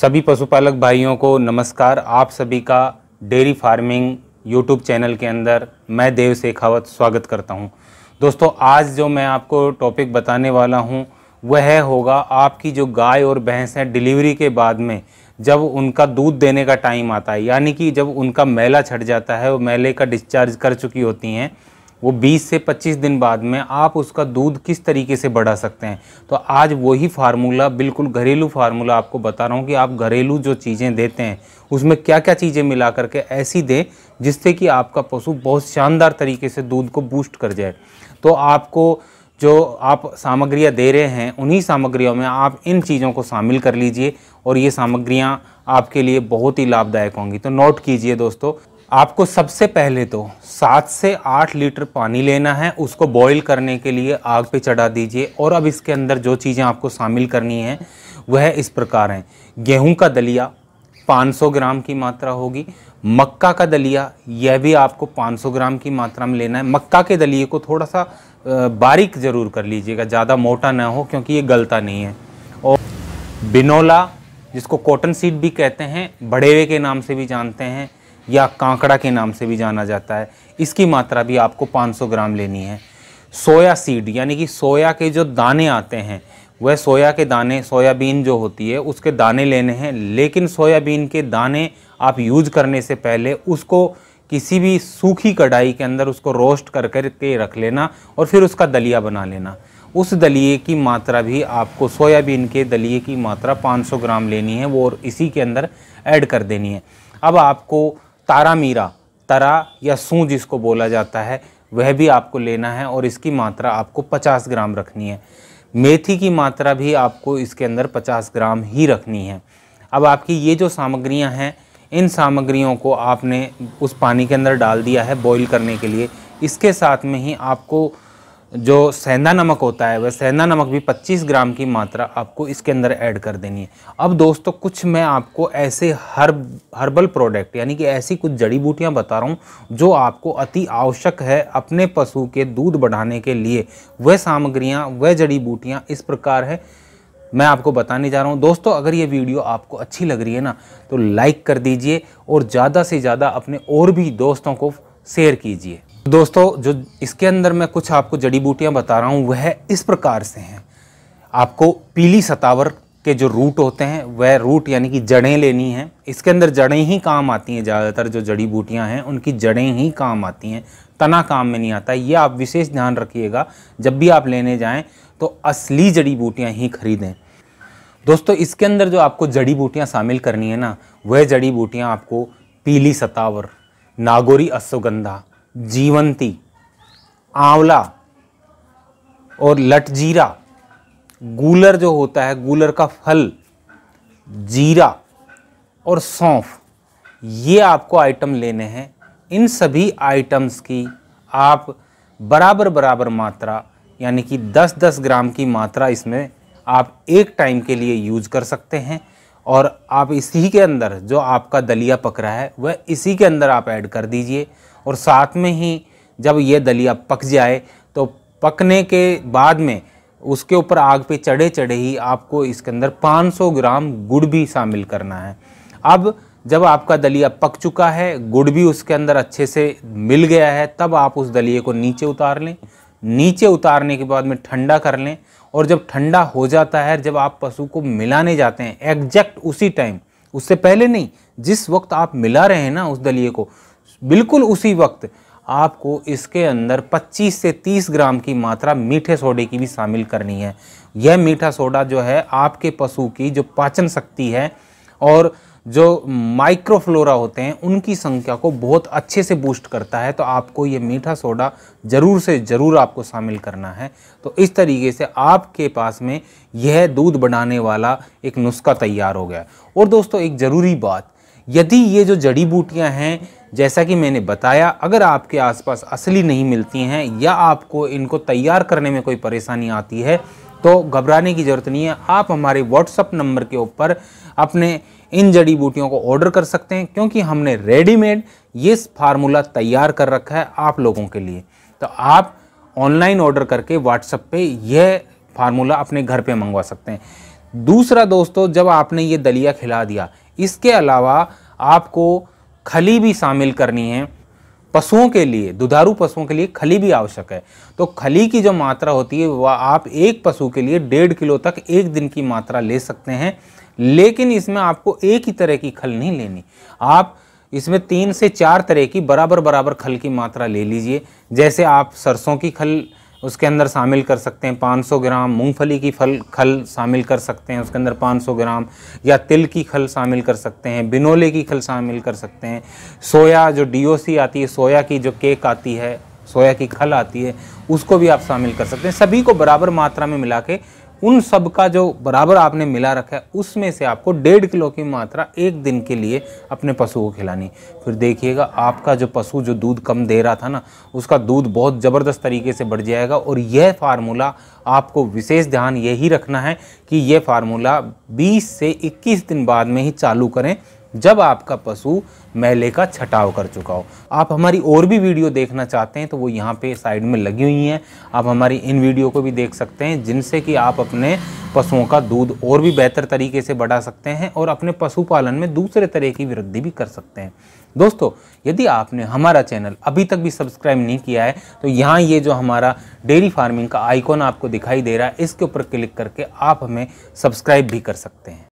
सभी पशुपालक भाइयों को नमस्कार आप सभी का डेयरी फार्मिंग यूट्यूब चैनल के अंदर मैं देव शेखावत स्वागत करता हूं दोस्तों आज जो मैं आपको टॉपिक बताने वाला हूं वह होगा आपकी जो गाय और भैंस हैं डिलीवरी के बाद में जब उनका दूध देने का टाइम आता है यानी कि जब उनका मैला छट जाता है वो मेले का डिस्चार्ज कर चुकी होती हैं वो 20 से 25 दिन बाद में आप उसका दूध किस तरीके से बढ़ा सकते हैं तो आज वही फार्मूला बिल्कुल घरेलू फार्मूला आपको बता रहा हूँ कि आप घरेलू जो चीज़ें देते हैं उसमें क्या क्या चीज़ें मिला करके ऐसी दें जिससे कि आपका पशु बहुत शानदार तरीके से दूध को बूस्ट कर जाए तो आपको जो आप सामग्रियाँ दे रहे हैं उन्हीं सामग्रियों में आप इन चीज़ों को शामिल कर लीजिए और ये सामग्रियाँ आपके लिए बहुत ही लाभदायक होंगी तो नोट कीजिए दोस्तों आपको सबसे पहले तो सात से आठ लीटर पानी लेना है उसको बॉईल करने के लिए आग पे चढ़ा दीजिए और अब इसके अंदर जो चीज़ें आपको शामिल करनी हैं वह इस प्रकार हैं गेहूं का दलिया 500 ग्राम की मात्रा होगी मक्का का दलिया यह भी आपको 500 ग्राम की मात्रा में लेना है मक्का के दलिए को थोड़ा सा बारीक ज़रूर कर लीजिएगा ज़्यादा मोटा ना हो क्योंकि ये गलता नहीं है और बिनोला जिसको कॉटन सीड भी कहते हैं बड़ेवे के नाम से भी जानते हैं या कांकड़ा के नाम से भी जाना जाता है इसकी मात्रा भी आपको 500 ग्राम लेनी है सोया सीड यानी कि सोया के जो दाने आते हैं वह सोया के दाने सोयाबीन जो होती है उसके दाने लेने हैं लेकिन सोयाबीन के दाने आप यूज करने से पहले उसको किसी भी सूखी कढ़ाई के अंदर उसको रोस्ट कर करके रख लेना और फिर उसका दलिया बना लेना उस दलिए की मात्रा भी आपको सोयाबीन के दलिए की मात्रा 500 ग्राम लेनी है वो और इसी के अंदर ऐड कर देनी है अब आपको तारा मीरा तरा या सू जिसको बोला जाता है वह भी आपको लेना है और इसकी मात्रा आपको 50 ग्राम रखनी है मेथी की मात्रा भी आपको इसके अंदर 50 ग्राम ही रखनी है अब आपकी ये जो सामग्रियां हैं इन सामग्रियों को आपने उस पानी के अंदर डाल दिया है बॉईल करने के लिए इसके साथ में ही आपको जो सेंधा नमक होता है वह सेंधा नमक भी 25 ग्राम की मात्रा आपको इसके अंदर ऐड कर देनी है अब दोस्तों कुछ मैं आपको ऐसे हर्ब हर्बल प्रोडक्ट यानी कि ऐसी कुछ जड़ी बूटियां बता रहा हूँ जो आपको अति आवश्यक है अपने पशु के दूध बढ़ाने के लिए वह सामग्रियाँ वह जड़ी बूटियाँ इस प्रकार है मैं आपको बताने जा रहा हूँ दोस्तों अगर ये वीडियो आपको अच्छी लग रही है ना तो लाइक कर दीजिए और ज़्यादा से ज़्यादा अपने और भी दोस्तों को शेयर कीजिए दोस्तों जो इसके अंदर मैं कुछ आपको जड़ी बूटियाँ बता रहा हूँ वह इस प्रकार से हैं आपको पीली सतावर के जो रूट होते हैं वह रूट यानी कि जड़ें लेनी हैं इसके अंदर जड़ें ही काम आती हैं ज़्यादातर जो जड़ी बूटियां हैं उनकी जड़ें ही काम आती हैं तना काम में नहीं आता ये आप विशेष ध्यान रखिएगा जब भी आप लेने जाएँ तो असली जड़ी बूटियाँ ही खरीदें दोस्तों इसके अंदर जो आपको जड़ी बूटियाँ शामिल करनी है ना वह जड़ी बूटियाँ आपको पीली सतावर नागोरी अश्वगंधा जीवंती आंवला और लटजीरा गूलर जो होता है गूलर का फल जीरा और सौंफ ये आपको आइटम लेने हैं इन सभी आइटम्स की आप बराबर बराबर मात्रा यानी कि 10-10 ग्राम की मात्रा इसमें आप एक टाइम के लिए यूज कर सकते हैं और आप इसी के अंदर जो आपका दलिया पक रहा है वह इसी के अंदर आप ऐड कर दीजिए और साथ में ही जब ये दलिया पक जाए तो पकने के बाद में उसके ऊपर आग पे चढ़े चढ़े ही आपको इसके अंदर 500 ग्राम गुड़ भी शामिल करना है अब जब आपका दलिया पक चुका है गुड़ भी उसके अंदर अच्छे से मिल गया है तब आप उस दलिए को नीचे उतार लें नीचे उतारने के बाद में ठंडा कर लें और जब ठंडा हो जाता है जब आप पशु को मिलाने जाते हैं एग्जैक्ट उसी टाइम उससे पहले नहीं जिस वक्त आप मिला रहे हैं ना उस दलिए को बिल्कुल उसी वक्त आपको इसके अंदर 25 से 30 ग्राम की मात्रा मीठे सोडे की भी शामिल करनी है यह मीठा सोडा जो है आपके पशु की जो पाचन शक्ति है और जो माइक्रोफ्लोरा होते हैं उनकी संख्या को बहुत अच्छे से बूस्ट करता है तो आपको ये मीठा सोडा ज़रूर से ज़रूर आपको शामिल करना है तो इस तरीके से आपके पास में यह दूध बढ़ाने वाला एक नुस्खा तैयार हो गया और दोस्तों एक ज़रूरी बात यदि ये जो जड़ी बूटियाँ हैं जैसा कि मैंने बताया अगर आपके आसपास असली नहीं मिलती हैं या आपको इनको तैयार करने में कोई परेशानी आती है तो घबराने की ज़रूरत नहीं है आप हमारे व्हाट्सअप नंबर के ऊपर अपने इन जड़ी बूटियों को ऑर्डर कर सकते हैं क्योंकि हमने रेडीमेड ये फार्मूला तैयार कर रखा है आप लोगों के लिए तो आप ऑनलाइन ऑर्डर करके व्हाट्सअप पे यह फार्मूला अपने घर पे मंगवा सकते हैं दूसरा दोस्तों जब आपने ये दलिया खिला दिया इसके अलावा आपको खली भी शामिल करनी है पशुओं के लिए दुधारू पशुओं के लिए खली भी आवश्यक है तो खली की जो मात्रा होती है वह आप एक पशु के लिए डेढ़ किलो तक एक दिन की मात्रा ले सकते हैं लेकिन इसमें आपको एक ही तरह की खल नहीं लेनी आप इसमें तीन से चार तरह की बराबर बराबर खल की मात्रा ले लीजिए जैसे आप सरसों की खल उसके अंदर शामिल कर सकते हैं 500 ग्राम मूंगफली की फल खल शामिल कर सकते हैं उसके अंदर 500 ग्राम या तिल की खल शामिल कर सकते हैं बिनोले की खल शामिल कर सकते हैं सोया जो डीओसी आती है सोया की जो केक आती है सोया की खल आती है उसको भी आप शामिल कर सकते हैं सभी को बराबर मात्रा में मिला के उन सब का जो बराबर आपने मिला रखा है उसमें से आपको डेढ़ किलो की मात्रा एक दिन के लिए अपने पशु को खिलानी फिर देखिएगा आपका जो पशु जो दूध कम दे रहा था ना उसका दूध बहुत ज़बरदस्त तरीके से बढ़ जाएगा और यह फार्मूला आपको विशेष ध्यान यही रखना है कि यह फार्मूला 20 से 21 दिन बाद में ही चालू करें जब आपका पशु मैले का छटाव कर चुका हो आप हमारी और भी वीडियो देखना चाहते हैं तो वो यहाँ पे साइड में लगी हुई हैं आप हमारी इन वीडियो को भी देख सकते हैं जिनसे कि आप अपने पशुओं का दूध और भी बेहतर तरीके से बढ़ा सकते हैं और अपने पशुपालन में दूसरे तरह की वृद्धि भी कर सकते हैं दोस्तों यदि आपने हमारा चैनल अभी तक भी सब्सक्राइब नहीं किया है तो यहाँ ये जो हमारा डेयरी फार्मिंग का आइकॉन आपको दिखाई दे रहा है इसके ऊपर क्लिक करके आप हमें सब्सक्राइब भी कर सकते हैं